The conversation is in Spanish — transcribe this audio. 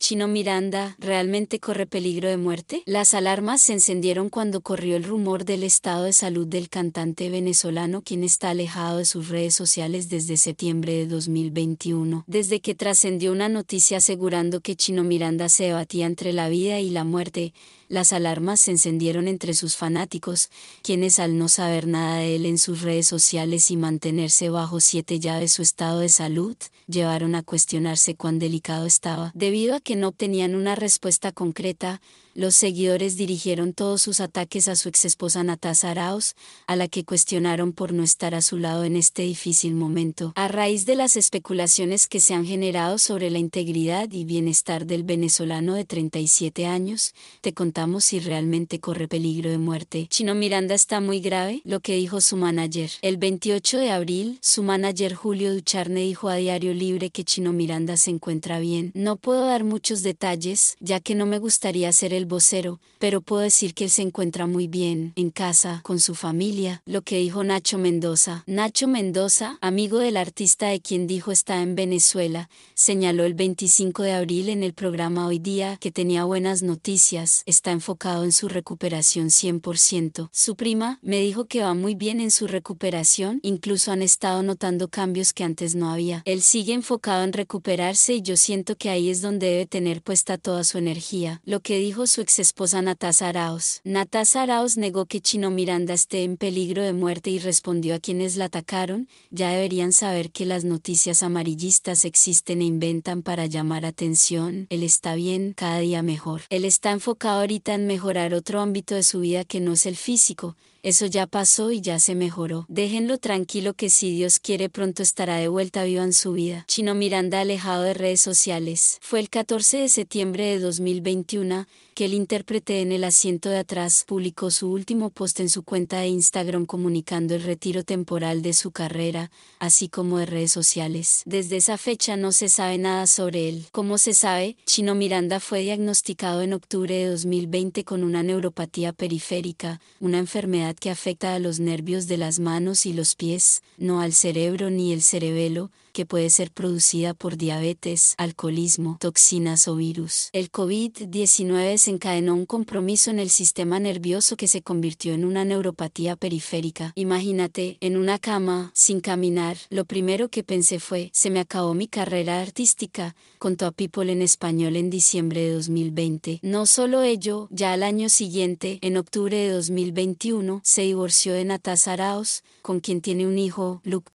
Chino Miranda, ¿realmente corre peligro de muerte? Las alarmas se encendieron cuando corrió el rumor del estado de salud del cantante venezolano quien está alejado de sus redes sociales desde septiembre de 2021, desde que trascendió una noticia asegurando que Chino Miranda se debatía entre la vida y la muerte, las alarmas se encendieron entre sus fanáticos, quienes al no saber nada de él en sus redes sociales y mantenerse bajo siete llaves su estado de salud, llevaron a cuestionarse cuán delicado estaba, debido a que que no obtenían una respuesta concreta, los seguidores dirigieron todos sus ataques a su exesposa Natasha Arauz, a la que cuestionaron por no estar a su lado en este difícil momento. A raíz de las especulaciones que se han generado sobre la integridad y bienestar del venezolano de 37 años, te contamos si realmente corre peligro de muerte. Chino Miranda está muy grave, lo que dijo su manager. El 28 de abril, su manager Julio Ducharne dijo a Diario Libre que Chino Miranda se encuentra bien. No puedo dar muchos detalles, ya que no me gustaría ser el vocero, pero puedo decir que él se encuentra muy bien, en casa, con su familia, lo que dijo Nacho Mendoza. Nacho Mendoza, amigo del artista de quien dijo está en Venezuela, señaló el 25 de abril en el programa Hoy Día que tenía buenas noticias, está enfocado en su recuperación 100%. Su prima, me dijo que va muy bien en su recuperación, incluso han estado notando cambios que antes no había. Él sigue enfocado en recuperarse y yo siento que ahí es donde debe tener puesta toda su energía. Lo que dijo su exesposa Natasa Araos. Natasa Araos negó que Chino Miranda esté en peligro de muerte y respondió a quienes la atacaron, ya deberían saber que las noticias amarillistas existen e inventan para llamar atención. Él está bien, cada día mejor. Él está enfocado ahorita en mejorar otro ámbito de su vida que no es el físico, eso ya pasó y ya se mejoró. Déjenlo tranquilo que si Dios quiere pronto estará de vuelta viva en su vida. Chino Miranda alejado de redes sociales. Fue el 14 de septiembre de 2021 que el intérprete en el asiento de atrás publicó su último post en su cuenta de Instagram comunicando el retiro temporal de su carrera, así como de redes sociales. Desde esa fecha no se sabe nada sobre él. Como se sabe, Chino Miranda fue diagnosticado en octubre de 2020 con una neuropatía periférica, una enfermedad que afecta a los nervios de las manos y los pies, no al cerebro ni el cerebelo, que puede ser producida por diabetes, alcoholismo, toxinas o virus. El COVID-19 desencadenó un compromiso en el sistema nervioso que se convirtió en una neuropatía periférica. Imagínate, en una cama, sin caminar, lo primero que pensé fue, se me acabó mi carrera artística, contó a People en español en diciembre de 2020. No solo ello, ya al año siguiente, en octubre de 2021, se divorció de Natasha Araos, con quien tiene un hijo, Luke